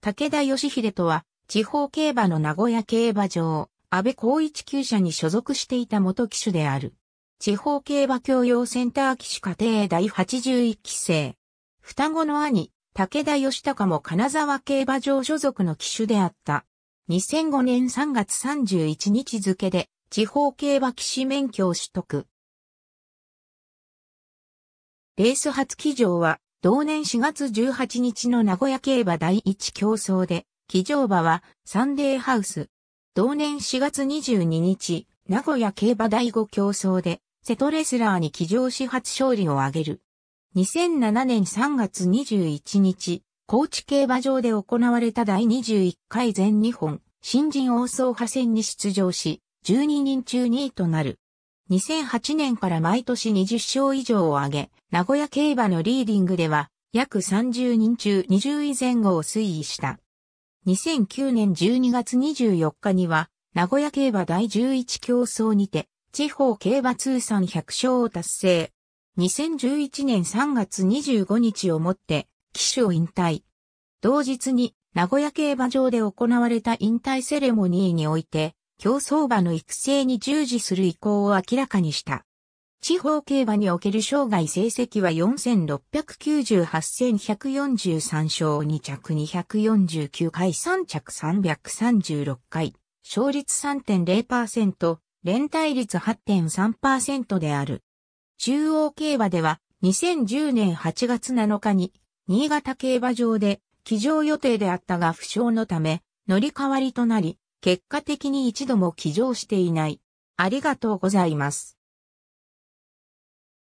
武田義秀とは、地方競馬の名古屋競馬場、安倍光一厩舎に所属していた元騎手である。地方競馬教養センター騎手家庭第81期生。双子の兄、武田義隆も金沢競馬場所属の騎手であった。2005年3月31日付で、地方競馬騎士免許を取得。レース初騎乗は、同年4月18日の名古屋競馬第一競争で、騎乗馬はサンデーハウス。同年4月22日、名古屋競馬第五競争で、セトレスラーに騎乗始発勝利を挙げる。2007年3月21日、高知競馬場で行われた第21回全日本新人王走派戦に出場し、12人中2位となる。2008年から毎年20勝以上を挙げ、名古屋競馬のリーディングでは、約30人中20位前後を推移した。2009年12月24日には、名古屋競馬第11競争にて、地方競馬通算100勝を達成。2011年3月25日をもって、騎手を引退。同日に、名古屋競馬場で行われた引退セレモニーにおいて、競走馬の育成に従事する意向を明らかにした。地方競馬における生涯成績は4698 143勝2着249回3着336回、勝率3.0%、連帯率8.3%である。中央競馬では2010年8月7日に新潟競馬場で騎乗予定であったが負傷のため乗り換わりとなり結果的に一度も起乗していない。ありがとうございます。